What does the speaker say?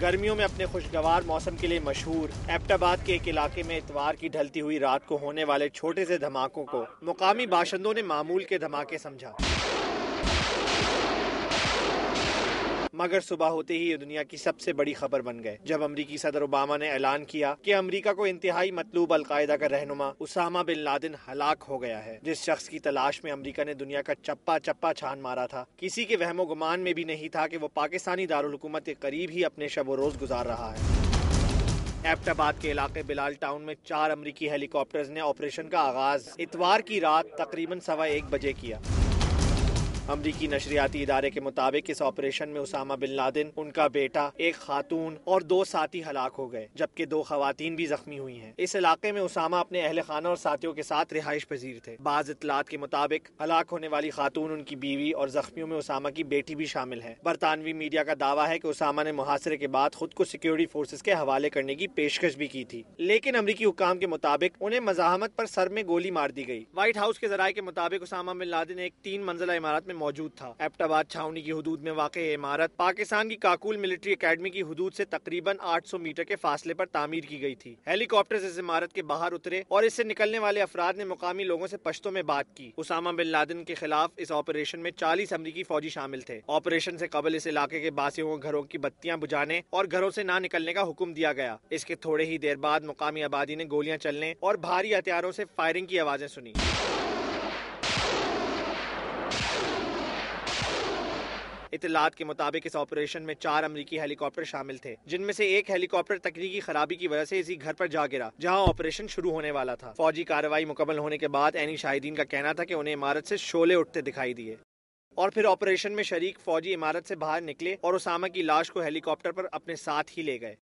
गर्मियों में अपने खुशगवार मौसम के लिए मशहूर एबटाबाद के एक इलाके में इतवार की ढलती हुई रात को होने वाले छोटे से धमाकों को मुकामी बाशिंदों ने मामूल के धमाके समझा मगर सुबह होते ही ये दुनिया की सबसे बड़ी खबर बन गए जब अमरीकी सदर ओबामा ने ऐलान किया कि अमरीका को इंतहाई मतलूब अलकायदा का रहनुमा उसामा बिन लादिन हलाक हो गया है जिस शख्स की तलाश में अमरीका ने दुनिया का चप्पा चप्पा छान मारा था किसी के वहमो गुमान में भी नहीं था की वो पाकिस्तानी दारकूमत के करीब ही अपने शब रोज गुजार रहा है एबटाबाद के इलाके बिलाल टाउन में चार अमरीकी हेलीकॉप्टर ने ऑपरेशन का आगाज इतवार की रात तकरीबन सवा एक बजे किया अमरीकी नशरियाती इदारे के मुताबिक इस ऑपरेशन में उसामा बिन लादिन उनका बेटा एक खातून और दो साथी हलाक हो गए जबकि दो खातन भी जख्मी हुई हैं इस इलाके में उसामा अपने अहल खाना और साथियों के साथ रिहाइश पजीर थे बाज इतलात के मुताबिक हलाक होने वाली खातून उनकी बीवी और जख्मियों में उसामा की बेटी भी शामिल है बरतानवी मीडिया का दावा है की उसामा ने मुहासरे के बाद खुद को सिक्योरिटी फोर्सेज के हवाले करने की पेशकश भी की थी लेकिन अमरीकी हुकाम के मुताबिक उन्हें मजामत पर सर में गोली मार दी गई व्हाइट हाउस के जराये के मुताबिक उसामा बिन लादिन एक तीन मंजिला इमारत में मौजूद था एप्टाबाद छावनी की हदूद में वाक़ इमारत पाकिस्तान की काकुल मिलिट्री अकेडमी की हदूद ऐसी तकरीबन आठ सौ मीटर के फासले आरोप तामीर की गयी थी हेलीकॉप्टर इस इमारत के बाहर उतरे और इससे निकलने वाले अफराद ने मुकामी लोगों ऐसी पश्तों में बात की उसामा बिन लादन के खिलाफ इस ऑपरेशन में चालीस अमरीकी फौजी शामिल थे ऑपरेशन ऐसी कबल इस इलाके के बासियों को घरों की बत्तियाँ बुझाने और घरों ऐसी ना निकलने का हुक्म दिया गया इसके थोड़े ही देर बाद मुकामी आबादी ने गोलियां चलने और भारी हथियारों से फायरिंग की आवाजें सुनी इतलात के मुताबिक इस ऑपरेशन में चार अमरीकी हेलीकॉप्टर शामिल थे जिनमें से एक हेलीकॉप्टर तकनीकी खराबी की वजह से इसी घर पर जा गिरा जहां ऑपरेशन शुरू होने वाला था फौजी कार्रवाई मुकम्मल होने के बाद एनी शाहिदीन का कहना था कि उन्हें इमारत से शोले उठते दिखाई दिए और फिर ऑपरेशन में शरीक फौजी इमारत से बाहर निकले और उसामा की लाश को हेलीकॉप्टर पर अपने साथ ही ले गए